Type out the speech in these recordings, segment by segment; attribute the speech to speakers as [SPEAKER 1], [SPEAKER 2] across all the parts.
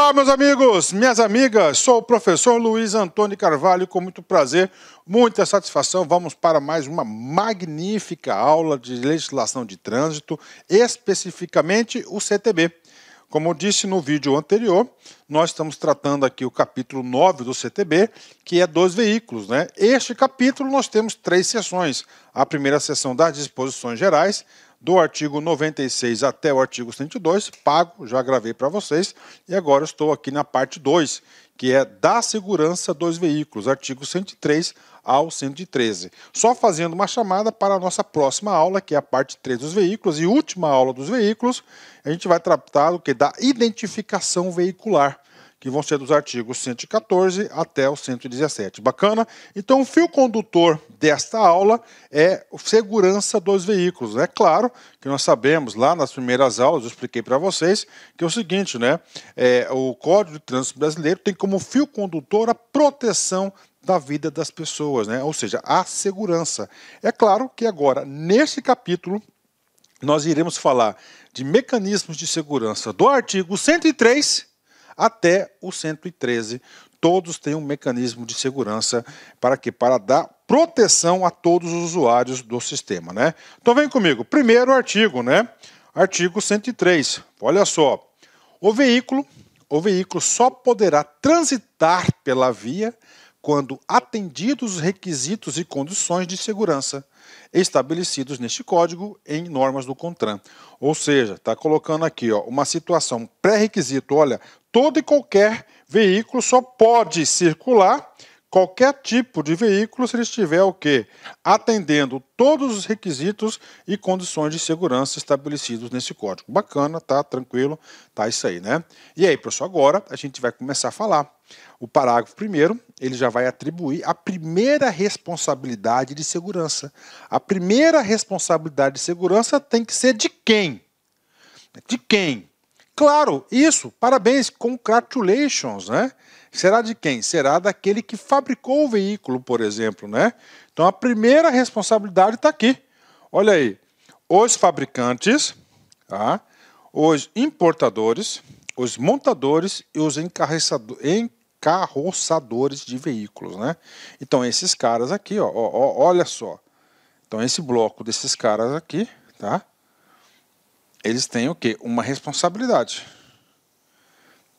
[SPEAKER 1] Olá meus amigos, minhas amigas, sou o professor Luiz Antônio Carvalho, com muito prazer, muita satisfação. Vamos para mais uma magnífica aula de legislação de trânsito, especificamente o CTB. Como eu disse no vídeo anterior, nós estamos tratando aqui o capítulo 9 do CTB, que é dos veículos. Né? Este capítulo nós temos três sessões. A primeira sessão das disposições gerais, do artigo 96 até o artigo 102, pago, já gravei para vocês, e agora estou aqui na parte 2, que é da segurança dos veículos, artigo 103 ao 113. Só fazendo uma chamada para a nossa próxima aula, que é a parte 3 dos veículos e última aula dos veículos, a gente vai tratar do que da identificação veicular que vão ser dos artigos 114 até o 117. Bacana? Então, o fio condutor desta aula é segurança dos veículos. É claro que nós sabemos lá nas primeiras aulas, eu expliquei para vocês, que é o seguinte, né? É, o Código de Trânsito Brasileiro tem como fio condutor a proteção da vida das pessoas, né? ou seja, a segurança. É claro que agora, nesse capítulo, nós iremos falar de mecanismos de segurança do artigo 103 até o 113. Todos têm um mecanismo de segurança para que para dar proteção a todos os usuários do sistema, né? Então vem comigo. Primeiro artigo, né? Artigo 103. Olha só. O veículo, o veículo só poderá transitar pela via quando atendidos os requisitos e condições de segurança estabelecidos neste código em normas do CONTRAN. Ou seja, está colocando aqui ó, uma situação pré-requisito. Olha, todo e qualquer veículo só pode circular qualquer tipo de veículo se ele estiver o quê? Atendendo todos os requisitos e condições de segurança estabelecidos nesse código. Bacana, tá? Tranquilo, tá isso aí, né? E aí, pessoal, agora a gente vai começar a falar. O parágrafo primeiro, ele já vai atribuir a primeira responsabilidade de segurança. A primeira responsabilidade de segurança tem que ser de quem? De quem? Claro, isso, parabéns, congratulations, né? será de quem? Será daquele que fabricou o veículo, por exemplo, né? Então a primeira responsabilidade está aqui. Olha aí, os fabricantes, tá? os importadores, os montadores e os encarroçadores de veículos, né? Então esses caras aqui, ó, ó, olha só. Então esse bloco desses caras aqui, tá? Eles têm o quê? Uma responsabilidade.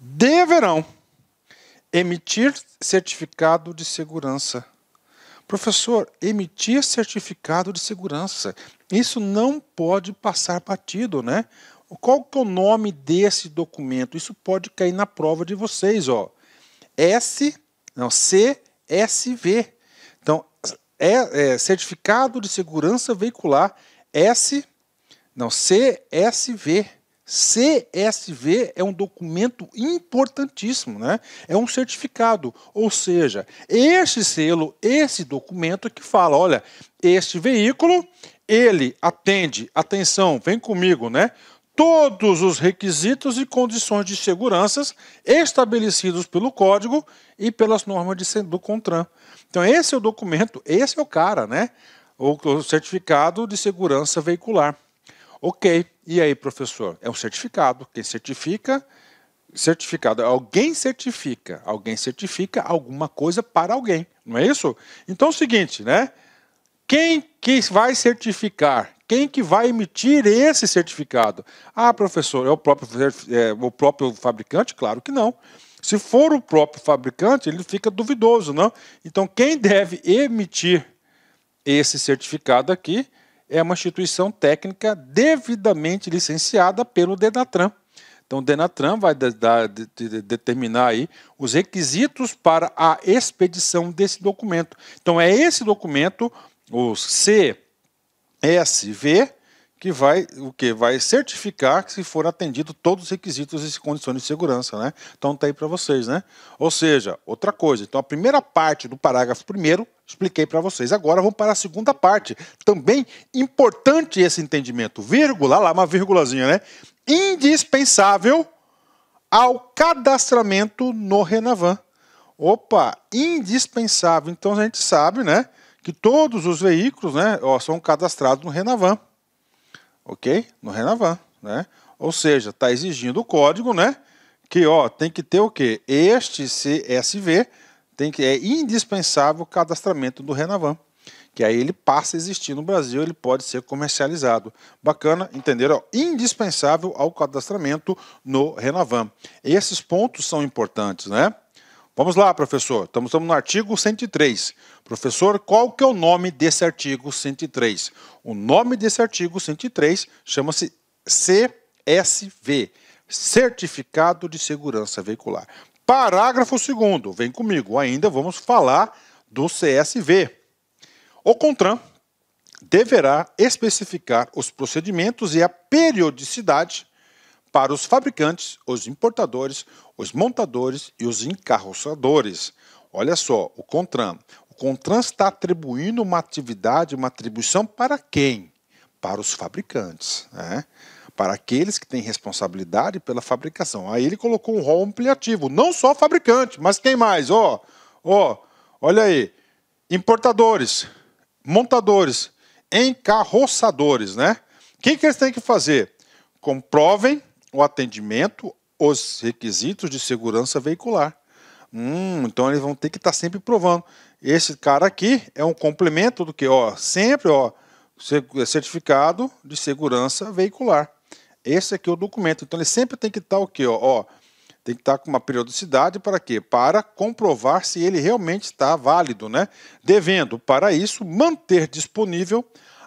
[SPEAKER 1] Deverão Emitir certificado de segurança. Professor, emitir certificado de segurança. Isso não pode passar batido, né? Qual que é o nome desse documento? Isso pode cair na prova de vocês, ó. S, não, CSV. Então, é, é certificado de segurança veicular S, não, CSV. CSV é um documento importantíssimo, né? É um certificado, ou seja, esse selo, esse documento que fala, olha, este veículo, ele atende, atenção, vem comigo, né? Todos os requisitos e condições de segurança estabelecidos pelo código e pelas normas de, do CONTRAN. Então, esse é o documento, esse é o cara, né? O, o certificado de segurança veicular. Ok. E aí, professor? É um certificado. Quem certifica? Certificado. Alguém certifica. Alguém certifica alguma coisa para alguém. Não é isso? Então é o seguinte, né? Quem que vai certificar? Quem que vai emitir esse certificado? Ah, professor, é o próprio, é, o próprio fabricante? Claro que não. Se for o próprio fabricante, ele fica duvidoso, não? Então, quem deve emitir esse certificado aqui é uma instituição técnica devidamente licenciada pelo Denatran. Então, o Denatran vai de, de, de, determinar aí os requisitos para a expedição desse documento. Então, é esse documento, o CSV, que vai o que vai certificar que se for atendido todos os requisitos e condições de segurança, né? Então tá aí para vocês, né? Ou seja, outra coisa. Então a primeira parte do parágrafo primeiro expliquei para vocês. Agora vamos para a segunda parte. Também importante esse entendimento. Vírgula, lá uma vírgulazinha, né? Indispensável ao cadastramento no Renavan. Opa, indispensável. Então a gente sabe, né, que todos os veículos, né, ó, são cadastrados no Renavan. OK? No Renavan, né? Ou seja, está exigindo o código, né, que ó, tem que ter o quê? Este CSV tem que é indispensável o cadastramento do Renavan, que aí ele passa a existir no Brasil, ele pode ser comercializado. Bacana, entenderam? Indispensável ao cadastramento no Renavan. Esses pontos são importantes, né? Vamos lá, professor. Estamos, estamos no artigo 103. Professor, qual que é o nome desse artigo 103? O nome desse artigo 103 chama-se CSV, Certificado de Segurança Veicular. Parágrafo 2. Vem comigo, ainda vamos falar do CSV. O CONTRAN deverá especificar os procedimentos e a periodicidade para os fabricantes, os importadores, os montadores e os encarroçadores. Olha só, o CONTRAN. O CONTRAN está atribuindo uma atividade, uma atribuição para quem? Para os fabricantes. Né? para aqueles que têm responsabilidade pela fabricação. Aí ele colocou um rol ampliativo, não só fabricante, mas quem mais? Ó, oh, ó, oh, olha aí, importadores, montadores, encarroçadores, né? O que, que eles têm que fazer? Comprovem o atendimento, os requisitos de segurança veicular. Hum, então eles vão ter que estar tá sempre provando. Esse cara aqui é um complemento do que, ó, sempre, ó, certificado de segurança veicular. Esse aqui é o documento. Então ele sempre tem que estar o quê? Ó, tem que estar com uma periodicidade para quê? Para comprovar se ele realmente está válido, né? Devendo, para isso, manter disponível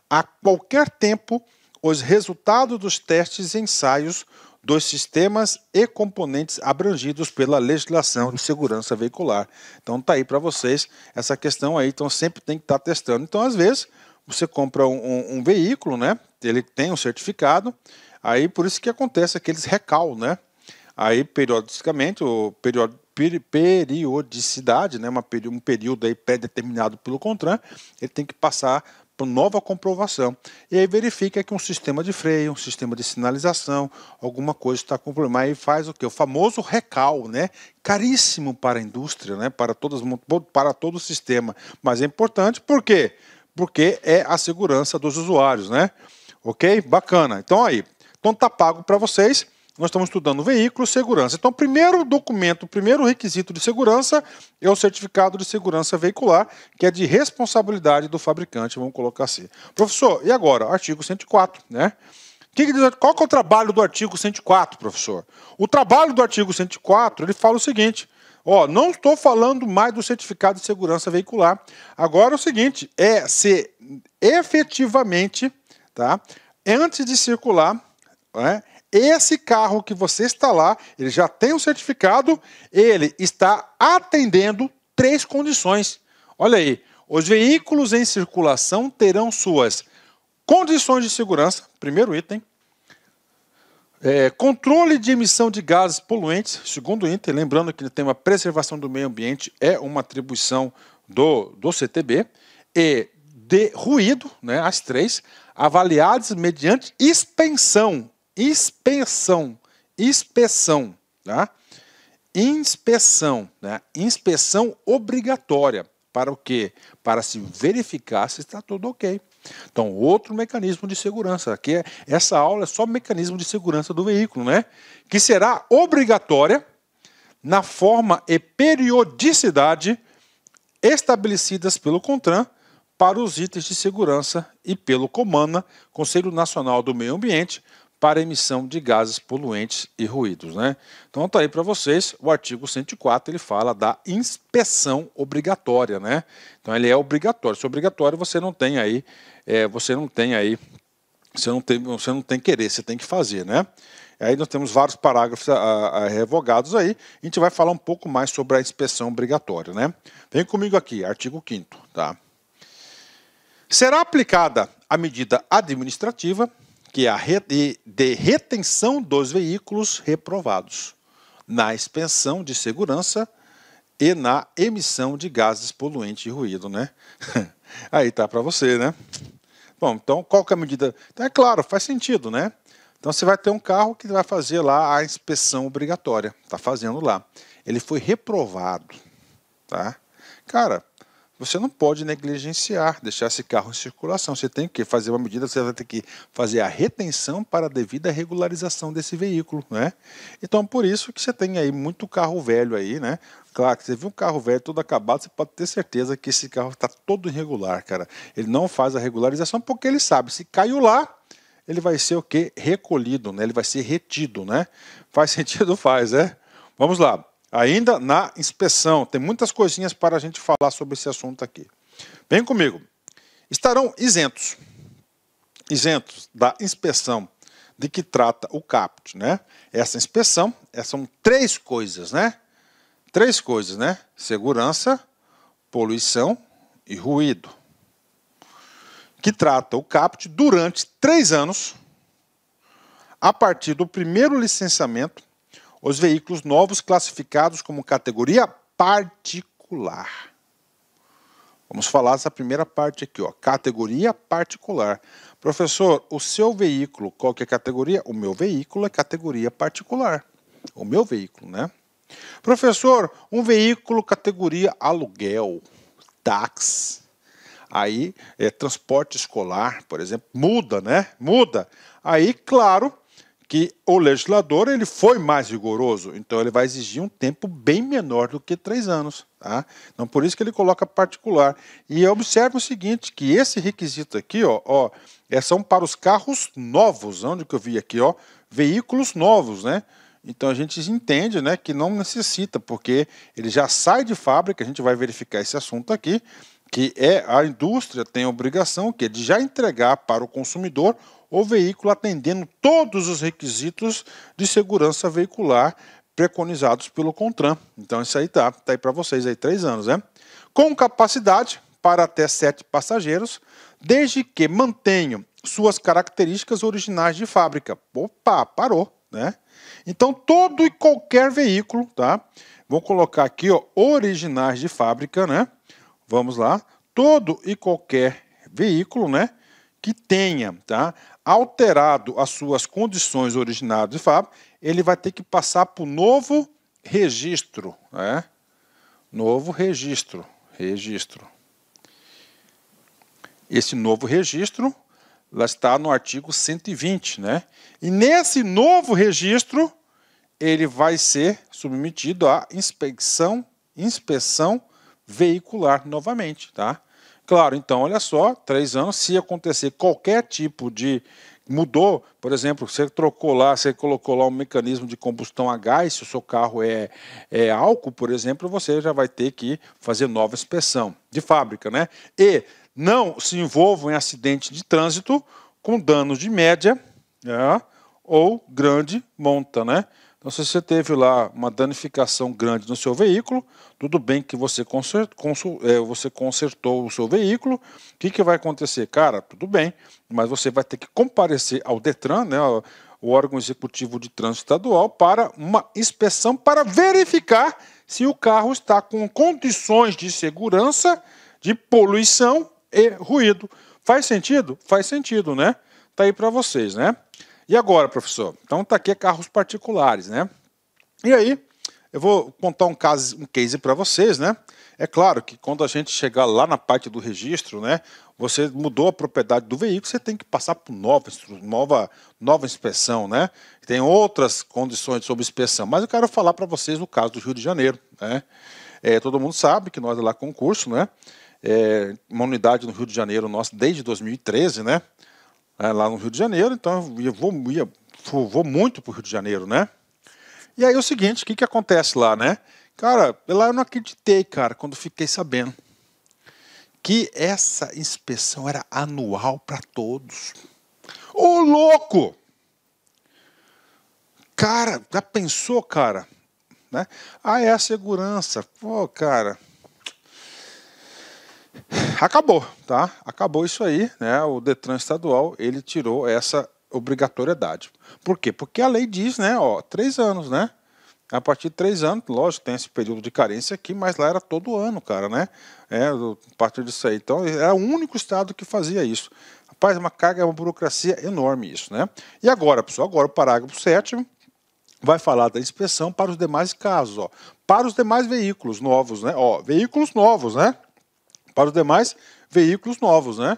[SPEAKER 1] a qualquer tempo os resultados dos testes e ensaios dos sistemas e componentes abrangidos pela legislação de segurança veicular. Então tá aí para vocês essa questão aí, então sempre tem que estar tá testando. Então às vezes você compra um, um, um, veículo, né? Ele tem um certificado Aí por isso que acontece aqueles recal, né? Aí periodicamente, ou period, peri, periodicidade, né? Uma, um período aí pré-determinado pelo CONTRAN, ele tem que passar por nova comprovação. E aí verifica que um sistema de freio, um sistema de sinalização, alguma coisa está com problema. Aí faz o que? O famoso recal, né? Caríssimo para a indústria, né? Para, todas, para todo o sistema. Mas é importante por quê? Porque é a segurança dos usuários, né? Ok? Bacana. Então aí, então está pago para vocês. Nós estamos estudando veículo, segurança. Então, o primeiro documento, o primeiro requisito de segurança é o certificado de segurança veicular, que é de responsabilidade do fabricante, vamos colocar assim. Professor, e agora? Artigo 104, né? Que que diz, qual que é o trabalho do artigo 104, professor? O trabalho do artigo 104, ele fala o seguinte, Ó, não estou falando mais do certificado de segurança veicular. Agora é o seguinte, é ser efetivamente, tá? Antes de circular, né? Esse carro que você está lá, ele já tem o um certificado, ele está atendendo três condições. Olha aí, os veículos em circulação terão suas condições de segurança, primeiro item, é, controle de emissão de gases poluentes, segundo item, lembrando que tem tema preservação do meio ambiente é uma atribuição do, do CTB, e de ruído, né, as três, avaliados mediante expensão inspeção, inspeção, tá? Inspeção, né? Inspeção obrigatória para o quê? Para se verificar se está tudo ok. Então, outro mecanismo de segurança. Aqui, é, essa aula é só mecanismo de segurança do veículo, né? Que será obrigatória na forma e periodicidade estabelecidas pelo CONTRAN para os itens de segurança e pelo COMANA, Conselho Nacional do Meio Ambiente, para emissão de gases poluentes e ruídos. Né? Então está aí para vocês, o artigo 104 ele fala da inspeção obrigatória, né? Então ele é obrigatório. Se é obrigatório, você não tem aí, é, você não tem aí, você não tem, você não tem querer, você tem que fazer, né? Aí nós temos vários parágrafos a, a, revogados aí. A gente vai falar um pouco mais sobre a inspeção obrigatória, né? Vem comigo aqui, artigo 5 tá? Será aplicada a medida administrativa que é a re de retenção dos veículos reprovados, na expensão de segurança e na emissão de gases poluentes e ruído, né? Aí tá para você, né? Bom, então qual que é a medida? Então, é claro, faz sentido, né? Então você vai ter um carro que vai fazer lá a inspeção obrigatória, tá fazendo lá. Ele foi reprovado, tá? Cara, você não pode negligenciar, deixar esse carro em circulação. Você tem que fazer uma medida, você vai ter que fazer a retenção para a devida regularização desse veículo, né? Então, por isso que você tem aí muito carro velho aí, né? Claro que você viu um carro velho todo acabado, você pode ter certeza que esse carro está todo irregular, cara. Ele não faz a regularização porque ele sabe, se caiu lá, ele vai ser o que? Recolhido, né? Ele vai ser retido, né? Faz sentido? Faz, né? Vamos lá ainda na inspeção. Tem muitas coisinhas para a gente falar sobre esse assunto aqui. Vem comigo. Estarão isentos, isentos da inspeção de que trata o CAPT, né? Essa inspeção, essas é, são três coisas, né? Três coisas, né? Segurança, poluição e ruído. Que trata o CAPT durante três anos, a partir do primeiro licenciamento os veículos novos classificados como categoria particular. Vamos falar essa primeira parte aqui, ó, categoria particular. Professor, o seu veículo, qual que é a categoria? O meu veículo é categoria particular. O meu veículo, né? Professor, um veículo categoria aluguel, táxi, aí é, transporte escolar, por exemplo, muda, né? Muda. Aí, claro, que o legislador ele foi mais rigoroso, então ele vai exigir um tempo bem menor do que três anos. Tá? Então por isso que ele coloca particular. E observe o seguinte, que esse requisito aqui, ó, ó é, são para os carros novos, onde que eu vi aqui, ó, veículos novos, né? Então a gente entende né, que não necessita, porque ele já sai de fábrica, a gente vai verificar esse assunto aqui, que é a indústria tem a obrigação que, é de já entregar para o consumidor o veículo atendendo todos os requisitos de segurança veicular preconizados pelo CONTRAN. Então isso aí tá, tá aí para vocês aí três anos, né? Com capacidade para até sete passageiros, desde que mantenham suas características originais de fábrica. Opa, parou, né? Então todo e qualquer veículo, tá? Vou colocar aqui, ó, originais de fábrica, né? Vamos lá. Todo e qualquer veículo, né? Que tenha, tá? alterado as suas condições originárias de fábrica, ele vai ter que passar por novo registro. Né? Novo registro. Registro. Esse novo registro lá está no artigo 120. Né? E nesse novo registro, ele vai ser submetido à inspeção, inspeção veicular novamente. Tá? Claro, então, olha só, três anos, se acontecer qualquer tipo de. Mudou, por exemplo, você trocou lá, você colocou lá um mecanismo de combustão a gás, se o seu carro é, é álcool, por exemplo, você já vai ter que fazer nova inspeção de fábrica, né? E não se envolvam em acidente de trânsito com danos de média né? ou grande monta, né? Então, se você teve lá uma danificação grande no seu veículo, tudo bem que você, consul, é, você consertou o seu veículo, o que, que vai acontecer? Cara, tudo bem, mas você vai ter que comparecer ao DETRAN, né, o órgão executivo de trânsito estadual, para uma inspeção para verificar se o carro está com condições de segurança, de poluição e ruído. Faz sentido? Faz sentido, né? Tá aí para vocês, né? E agora, professor? Então tá aqui carros particulares, né? E aí, eu vou contar um caso, um case para vocês, né? É claro que quando a gente chegar lá na parte do registro, né, você mudou a propriedade do veículo, você tem que passar por nova, nova, nova inspeção, né? Tem outras condições sobre inspeção, mas eu quero falar para vocês o caso do Rio de Janeiro, né? É, todo mundo sabe que nós é lá concurso, né? É, uma unidade no Rio de Janeiro nossa desde 2013, né? é, lá no Rio de Janeiro, então eu vou, ia, vou muito para o Rio de Janeiro, né? E aí é o seguinte, o que, que acontece lá, né? Cara, lá eu não acreditei, cara, quando fiquei sabendo que essa inspeção era anual para todos. Ô louco! Cara, já pensou, cara? Né? Ah, é a segurança. Pô, cara, Acabou, tá? Acabou isso aí, né? O Detran estadual ele tirou essa obrigatoriedade. Por quê? Porque a lei diz, né? Ó, três anos, né? A partir de três anos, lógico, tem esse período de carência aqui, mas lá era todo ano, cara, né? É, a partir disso aí. Então, era é o único estado que fazia isso. Rapaz, uma carga, é uma burocracia enorme isso, né? E agora, pessoal, agora o parágrafo 7 vai falar da inspeção para os demais casos, ó. Para os demais veículos novos, né? Ó, veículos novos, né? para os demais veículos novos, né?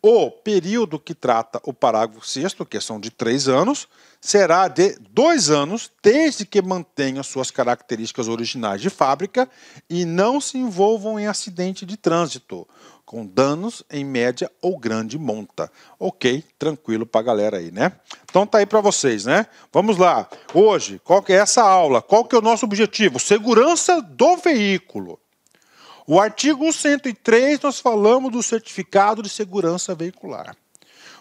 [SPEAKER 1] O período que trata o parágrafo 6, que são de três anos, será de dois anos, desde que mantenham suas características originais de fábrica e não se envolvam em acidente de trânsito, com danos em média ou grande monta. Ok, tranquilo para a galera aí, né? Então tá aí para vocês, né? Vamos lá. Hoje, qual que é essa aula? Qual que é o nosso objetivo? Segurança do veículo. O artigo 103, nós falamos do certificado de segurança veicular.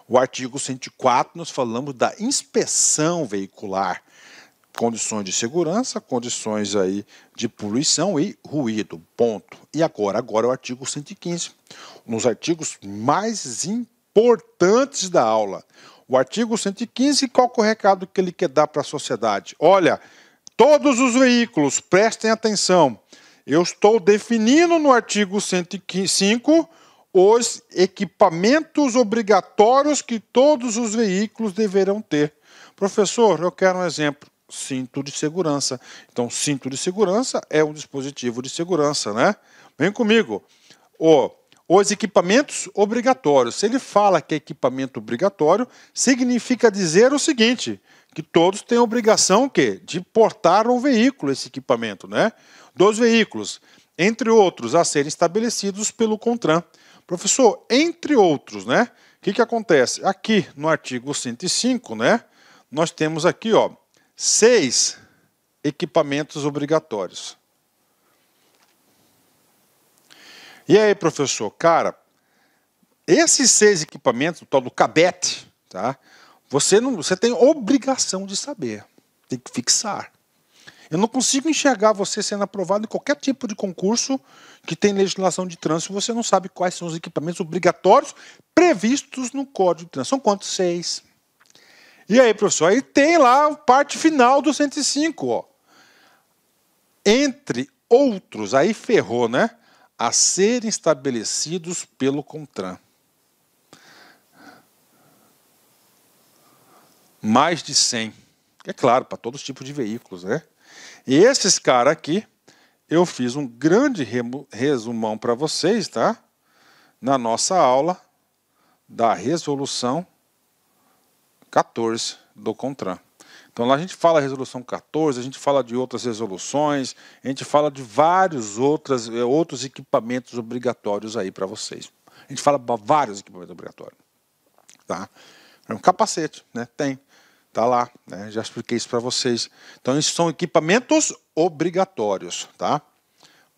[SPEAKER 1] O artigo 104, nós falamos da inspeção veicular. Condições de segurança, condições aí de poluição e ruído. Ponto. E agora? Agora é o artigo 115. nos artigos mais importantes da aula. O artigo 115, qual é o recado que ele quer dar para a sociedade? Olha, todos os veículos, prestem atenção. Eu estou definindo no artigo 105 os equipamentos obrigatórios que todos os veículos deverão ter. Professor, eu quero um exemplo. Cinto de segurança. Então, cinto de segurança é um dispositivo de segurança, né? Vem comigo. O, os equipamentos obrigatórios. Se ele fala que é equipamento obrigatório, significa dizer o seguinte: que todos têm a obrigação que de portar um veículo esse equipamento, né? Dos veículos, entre outros a serem estabelecidos pelo CONTRAN. Professor, entre outros, né? O que, que acontece? Aqui no artigo 105, né? Nós temos aqui, ó, seis equipamentos obrigatórios. E aí, professor, cara, esses seis equipamentos, o tal do CABET, tá? Você, não, você tem obrigação de saber, tem que fixar. Eu não consigo enxergar você sendo aprovado em qualquer tipo de concurso que tem legislação de trânsito, você não sabe quais são os equipamentos obrigatórios previstos no Código de Trânsito. São quantos? Seis. E aí, professor, aí tem lá a parte final do 105, ó. Entre outros, aí ferrou, né? A serem estabelecidos pelo CONTRAN. mais de 100. É claro, para todos os tipos de veículos, né? E esses caras aqui, eu fiz um grande resumão para vocês, tá? Na nossa aula da resolução 14 do CONTRAN. Então lá a gente fala resolução 14, a gente fala de outras resoluções, a gente fala de vários outras, eh, outros equipamentos obrigatórios aí para vocês. A gente fala vários equipamentos obrigatórios. Tá? É um capacete, né? Tem. Tá lá, né? já expliquei isso para vocês. Então, esses são equipamentos obrigatórios, tá?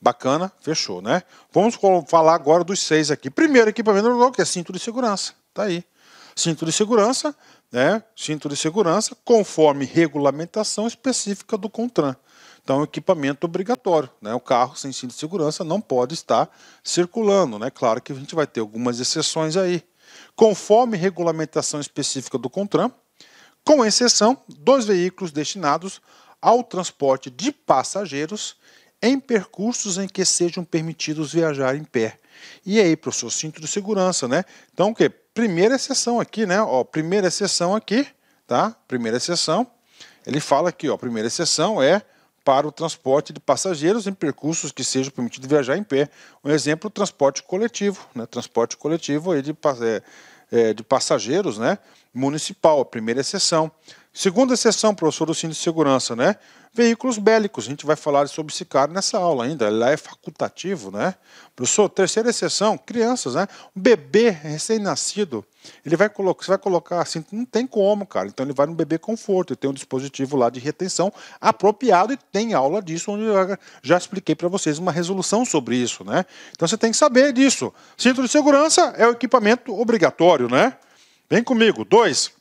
[SPEAKER 1] Bacana, fechou, né? Vamos falar agora dos seis aqui. Primeiro equipamento que é cinto de segurança, tá aí. Cinto de segurança, né? Cinto de segurança, conforme regulamentação específica do CONTRAN. Então, é equipamento obrigatório. Né? O carro sem cinto de segurança não pode estar circulando. Né? Claro que a gente vai ter algumas exceções aí. Conforme regulamentação específica do CONTRAN, com exceção dos veículos destinados ao transporte de passageiros em percursos em que sejam permitidos viajar em pé. E aí, professor, cinto de segurança, né? Então, o que? Primeira exceção aqui, né? Ó, primeira exceção aqui, tá? Primeira exceção. Ele fala aqui, ó, primeira exceção é para o transporte de passageiros em percursos que sejam permitidos viajar em pé. Um exemplo, transporte coletivo, né? Transporte coletivo aí de é, é, de passageiros né, municipal, a primeira exceção. Segunda sessão, professor do Cinto de Segurança, né? Veículos bélicos, a gente vai falar sobre esse cara nessa aula ainda, lá é facultativo, né? Professor, terceira sessão, crianças, né? Um bebê recém-nascido, ele vai colocar, você vai colocar assim, não tem como, cara. Então ele vai no bebê conforto, ele tem um dispositivo lá de retenção apropriado e tem aula disso, onde eu já expliquei para vocês uma resolução sobre isso, né? Então você tem que saber disso. Cinto de segurança é o equipamento obrigatório, né? Vem comigo. Dois,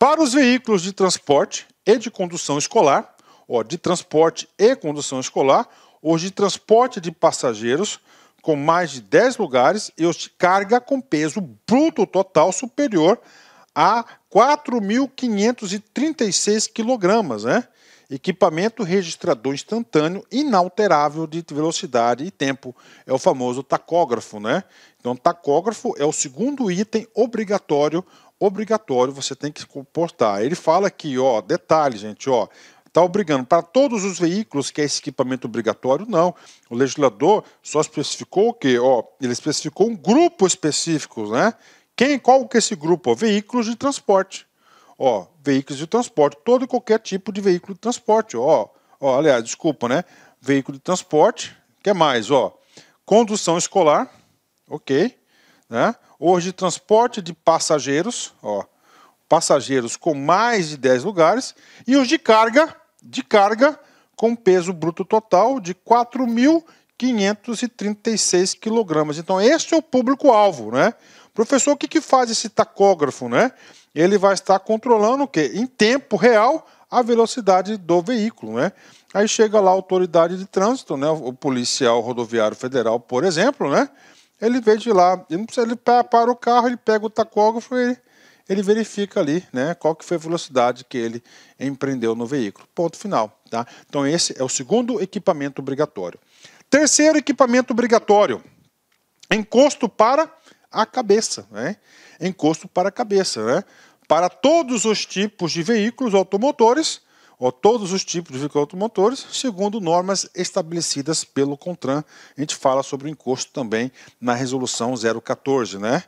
[SPEAKER 1] para os veículos de transporte e de condução escolar, ó, de transporte e condução escolar, ou de transporte de passageiros com mais de 10 lugares e os de carga com peso bruto total superior a 4.536 kg, né? Equipamento registrador instantâneo inalterável de velocidade e tempo. É o famoso tacógrafo, né? Então, tacógrafo é o segundo item obrigatório obrigatório, você tem que se comportar. Ele fala aqui, ó, detalhe, gente, ó, está obrigando para todos os veículos que é esse equipamento obrigatório, não. O legislador só especificou o quê? Ó, ele especificou um grupo específico, né? Quem, qual que é esse grupo? Ó, veículos de transporte. Ó, veículos de transporte, todo e qualquer tipo de veículo de transporte, ó. Ó, aliás, desculpa, né? Veículo de transporte, que mais, ó? Condução escolar, OK, né? Hoje, transporte de passageiros, ó, passageiros com mais de 10 lugares, e os de carga, de carga, com peso bruto total de 4.536 quilogramas. Então, este é o público-alvo, né? Professor, o que, que faz esse tacógrafo, né? Ele vai estar controlando o quê? Em tempo real, a velocidade do veículo, né? Aí chega lá a autoridade de trânsito, né? O policial rodoviário federal, por exemplo, né? ele vê de lá. Ele, para o carro, ele pega o tacógrafo e ele, ele verifica ali né, qual que foi a velocidade que ele empreendeu no veículo. Ponto final. Tá? Então esse é o segundo equipamento obrigatório. Terceiro equipamento obrigatório, encosto para a cabeça. Né? Encosto para a cabeça. Né? Para todos os tipos de veículos automotores, ou todos os tipos de automotores, segundo normas estabelecidas pelo CONTRAN. A gente fala sobre o encosto também na resolução 014, né?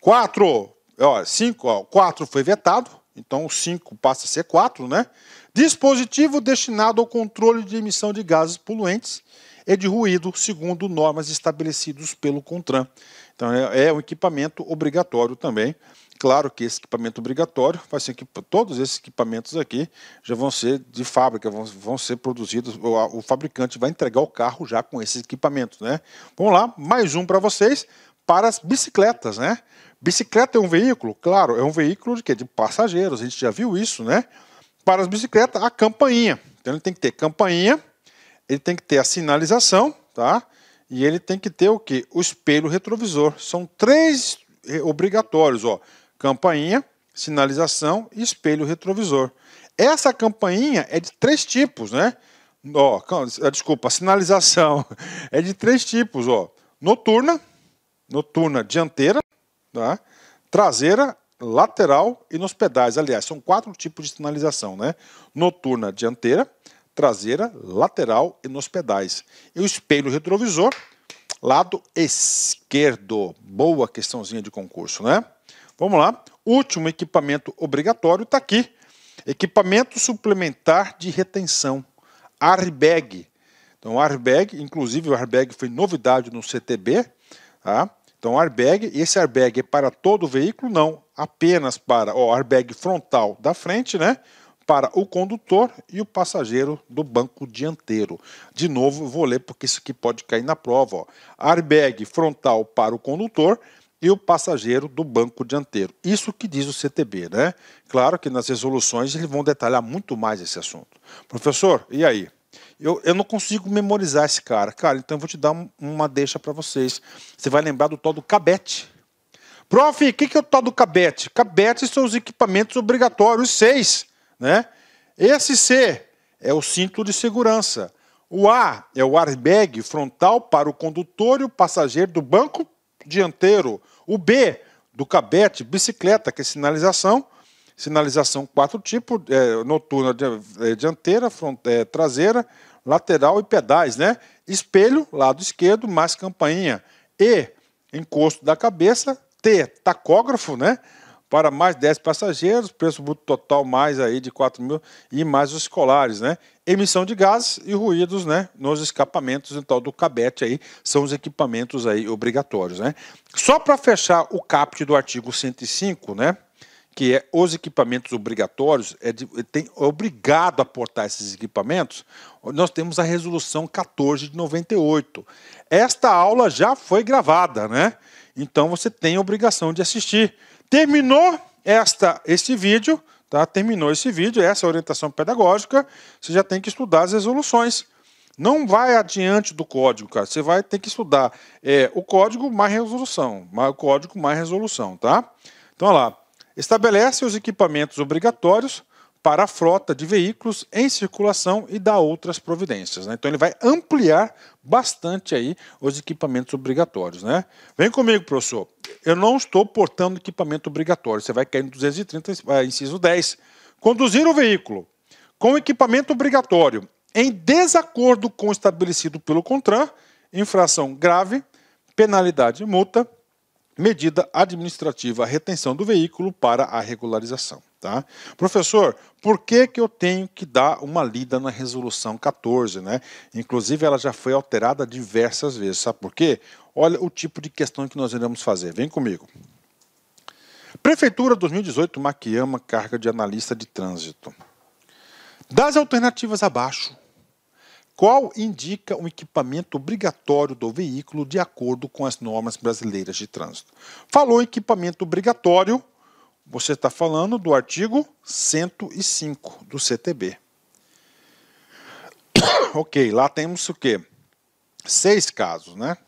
[SPEAKER 1] 4, ó, 5, ó, 4 foi vetado, então o 5 passa a ser 4, né? Dispositivo destinado ao controle de emissão de gases poluentes e de ruído, segundo normas estabelecidas pelo CONTRAN. Então é, é um equipamento obrigatório também Claro que esse equipamento obrigatório vai assim ser que todos esses equipamentos aqui já vão ser de fábrica, vão, vão ser produzidos, o, o fabricante vai entregar o carro já com esses equipamentos, né? Vamos lá, mais um para vocês, para as bicicletas, né? Bicicleta é um veículo? Claro, é um veículo de quê? De passageiros, a gente já viu isso, né? Para as bicicletas, a campainha. Então ele tem que ter campainha, ele tem que ter a sinalização, tá? E ele tem que ter o que? O espelho retrovisor. São três eh, obrigatórios, ó campainha, sinalização e espelho retrovisor. Essa campainha é de três tipos, né? Ó, ah, desculpa, sinalização é de três tipos, ó. Noturna, noturna dianteira, tá? traseira, lateral e nos pedais. Aliás, são quatro tipos de sinalização, né? Noturna dianteira, traseira, lateral e nos pedais. E o espelho retrovisor, lado esquerdo. Boa questãozinha de concurso, né? Vamos lá. Último equipamento obrigatório está aqui. Equipamento suplementar de retenção, airbag. Então, airbag, inclusive o airbag foi novidade no CTB. Tá? Então, airbag, esse airbag é para todo o veículo? Não, apenas para o airbag frontal da frente, né? Para o condutor e o passageiro do banco dianteiro. De novo, vou ler porque isso aqui pode cair na prova. Ó. Airbag frontal para o condutor e o passageiro do banco dianteiro. Isso que diz o CTB, né? Claro que nas resoluções eles vão detalhar muito mais esse assunto. Professor, e aí? Eu, eu não consigo memorizar esse cara. Cara, então eu vou te dar um, uma deixa para vocês. Você vai lembrar do tal do cabete. Prof, o que, que é o tal do cabete? Cabetes são os equipamentos obrigatórios, seis. Né? Esse C é o cinto de segurança. O A é o airbag frontal para o condutor e o passageiro do banco dianteiro. O B do cabete, bicicleta, que é sinalização, sinalização quatro tipos, é, noturna é, dianteira, front, é, traseira, lateral e pedais, né? Espelho, lado esquerdo, mais campainha. E, encosto da cabeça. T, tacógrafo, né? para mais 10 passageiros, preço bruto total mais aí de 4 mil e mais os escolares, né? Emissão de gases e ruídos, né? Nos escapamentos então do cabete aí são os equipamentos aí obrigatórios, né? Só para fechar o caput do artigo 105, né? que é os equipamentos obrigatórios, é, de, é, tem, é obrigado a portar esses equipamentos, nós temos a resolução 14 de 98. Esta aula já foi gravada, né? Então você tem a obrigação de assistir. Terminou esta, este vídeo, tá? terminou esse vídeo, essa é orientação pedagógica, você já tem que estudar as resoluções. Não vai adiante do código, cara. Você vai ter que estudar é, o código mais resolução, o código mais resolução, tá? Então, olha lá. Estabelece os equipamentos obrigatórios para a frota de veículos em circulação e dá outras providências. Né? Então ele vai ampliar bastante aí os equipamentos obrigatórios. Né? Vem comigo, professor. Eu não estou portando equipamento obrigatório. Você vai cair no 230, inciso 10. Conduzir o veículo com equipamento obrigatório em desacordo com o estabelecido pelo CONTRAN, infração grave, penalidade multa, medida administrativa, retenção do veículo para a regularização. Tá? Professor, por que, que eu tenho que dar uma lida na resolução 14? Né? Inclusive, ela já foi alterada diversas vezes. Sabe por quê? Olha o tipo de questão que nós iremos fazer. Vem comigo. Prefeitura 2018 Maquiama carga de analista de trânsito. Das alternativas abaixo, qual indica um equipamento obrigatório do veículo de acordo com as normas brasileiras de trânsito? Falou equipamento obrigatório, você está falando do artigo 105 do CTB. ok, lá temos o quê? Seis casos, né?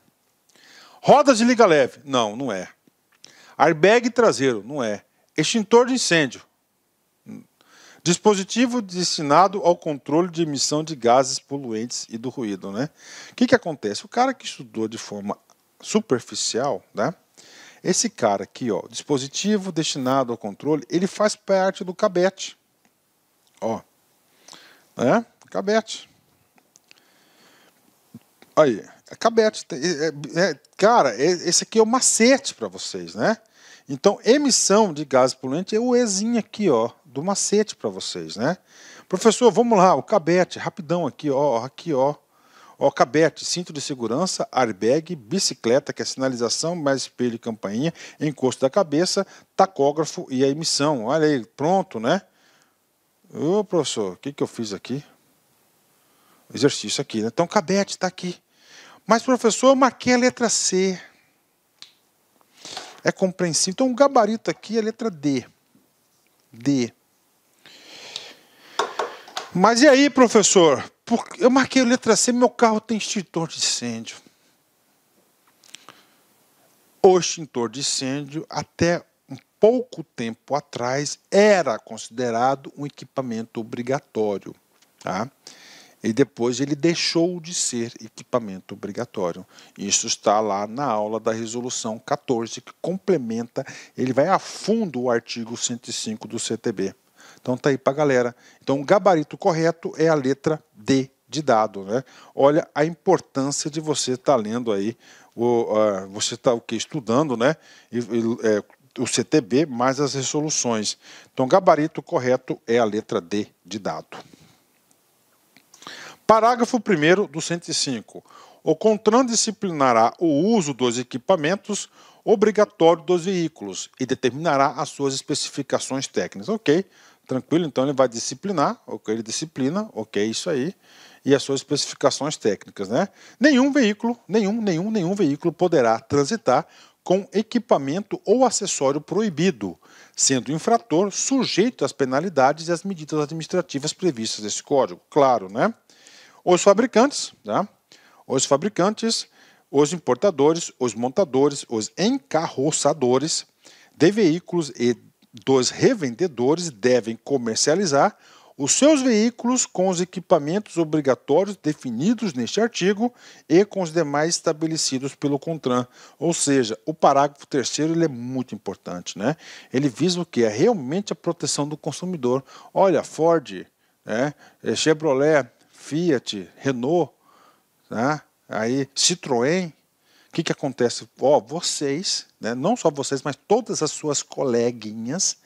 [SPEAKER 1] Rodas de liga leve? Não, não é. Airbag traseiro? Não é. Extintor de incêndio? Dispositivo destinado ao controle de emissão de gases poluentes e do ruído, né? O que, que acontece? O cara que estudou de forma superficial, né? Esse cara aqui, ó, dispositivo destinado ao controle, ele faz parte do cabete, Ó, né? Cabete. Aí, é cabete. É, é, cara, esse aqui é o macete para vocês, né? Então, emissão de gases poluentes é o Ezinho aqui, ó, do macete para vocês, né? Professor, vamos lá, o cabete, rapidão aqui, ó, aqui, ó. Ó, cabete, cinto de segurança, airbag, bicicleta, que é sinalização, mais espelho e campainha, encosto da cabeça, tacógrafo e a emissão. Olha aí, pronto, né? Ô, professor, o que, que eu fiz aqui? Exercício aqui, né? Então, cabete está aqui. Mas, professor, eu marquei a letra C. É compreensível. Então, o gabarito aqui é a letra D. D. Mas e aí, professor? eu marquei a letra C, meu carro tem extintor de incêndio. O extintor de incêndio, até um pouco tempo atrás, era considerado um equipamento obrigatório. Tá? e depois ele deixou de ser equipamento obrigatório. Isso está lá na aula da resolução 14, que complementa, ele vai a fundo o artigo 105 do CTB. Então tá aí para galera. Então o gabarito correto é a letra D de dado, né? Olha a importância de você estar tá lendo aí, o, uh, você está o que estudando, né? E, e, é, o CTB mais as resoluções. Então gabarito correto é a letra D de dado. Parágrafo 1 do 105. O CONTRAN disciplinará o uso dos equipamentos obrigatório dos veículos e determinará as suas especificações técnicas. Ok, tranquilo, então ele vai disciplinar, ele disciplina, ok, isso aí, e as suas especificações técnicas, né? Nenhum veículo, nenhum, nenhum, nenhum veículo poderá transitar com equipamento ou acessório proibido, sendo infrator sujeito às penalidades e às medidas administrativas previstas nesse código, claro, né? Os fabricantes, tá? os fabricantes, os importadores, os montadores, os encarroçadores de veículos e dos revendedores devem comercializar os seus veículos com os equipamentos obrigatórios definidos neste artigo e com os demais estabelecidos pelo CONTRAN. Ou seja, o parágrafo terceiro ele é muito importante, né? Ele visa o que é realmente a proteção do consumidor. Olha, Ford, né, é, Chevrolet, Fiat, Renault, né? aí Citroën, o que, que acontece? Ó, vocês, né? não só vocês, mas todas as suas coleguinhas,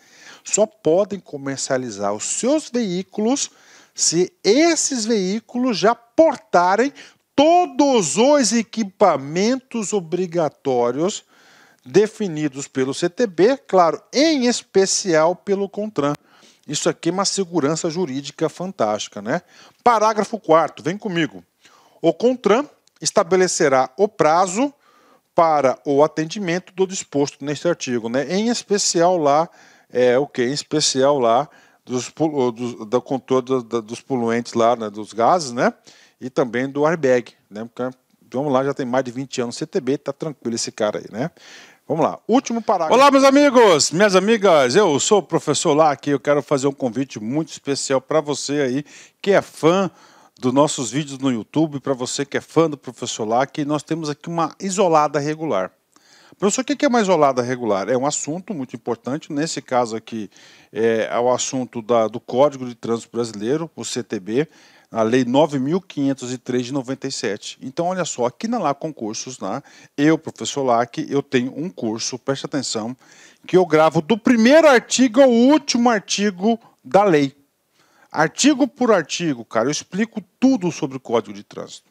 [SPEAKER 1] só podem comercializar os seus veículos se esses veículos já portarem todos os equipamentos obrigatórios definidos pelo CTB, claro, em especial pelo CONTRAN. Isso aqui é uma segurança jurídica fantástica, né? Parágrafo 4 vem comigo. O CONTRAN estabelecerá o prazo para o atendimento do disposto neste artigo, né? Em especial lá é o que? Em especial lá dos, do, do controle dos poluentes lá, né? Dos gases, né? E também do airbag, né? Porque, vamos lá, já tem mais de 20 anos CTB, tá tranquilo esse cara aí, né? Vamos lá, último parágrafo. Olá, meus amigos, minhas amigas, eu sou o professor Lac e eu quero fazer um convite muito especial para você aí que é fã dos nossos vídeos no YouTube, para você que é fã do professor Lac, nós temos aqui uma isolada regular. Professor, o que é uma isolada regular? É um assunto muito importante, nesse caso aqui é, é o assunto da, do Código de Trânsito Brasileiro, o CTB, a Lei 9.503 de 97. Então, olha só, aqui na Lá Concursos, né, eu, professor Lac, eu tenho um curso, preste atenção, que eu gravo do primeiro artigo ao último artigo da lei. Artigo por artigo, cara, eu explico tudo sobre o Código de Trânsito.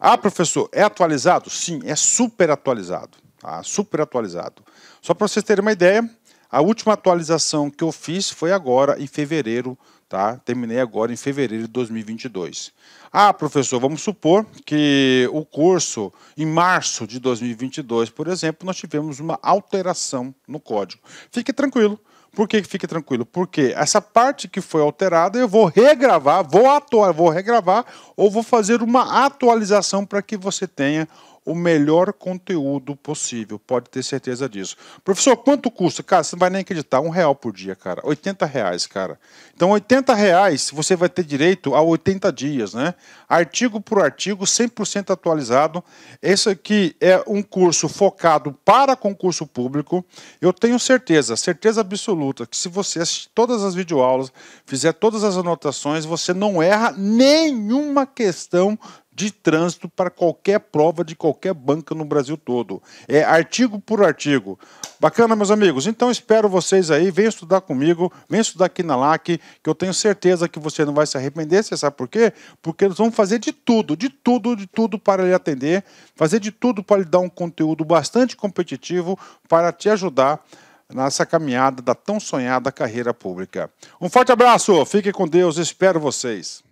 [SPEAKER 1] Ah, professor, é atualizado? Sim, é super atualizado. Tá? Super atualizado. Só para vocês terem uma ideia, a última atualização que eu fiz foi agora, em fevereiro tá? Terminei agora em fevereiro de 2022. Ah, professor, vamos supor que o curso em março de 2022, por exemplo, nós tivemos uma alteração no código. Fique tranquilo. Por que fique tranquilo? Porque essa parte que foi alterada eu vou regravar, vou atuar, vou regravar ou vou fazer uma atualização para que você tenha o melhor conteúdo possível. Pode ter certeza disso. Professor, quanto custa? Cara, você não vai nem acreditar. Um real por dia, cara. 80 reais, cara. Então, 80 reais, você vai ter direito a 80 dias, né? Artigo por artigo, 100% atualizado. Esse aqui é um curso focado para concurso público. Eu tenho certeza, certeza absoluta, que se você assistir todas as videoaulas, fizer todas as anotações, você não erra nenhuma questão de trânsito para qualquer prova de qualquer banca no Brasil todo. É artigo por artigo. Bacana, meus amigos? Então espero vocês aí. Venham estudar comigo, venham estudar aqui na LAC, que eu tenho certeza que você não vai se arrepender. Você sabe por quê? Porque nós vamos fazer de tudo, de tudo, de tudo para lhe atender, fazer de tudo para lhe dar um conteúdo bastante competitivo para te ajudar nessa caminhada da tão sonhada carreira pública. Um forte abraço, fiquem com Deus, espero vocês.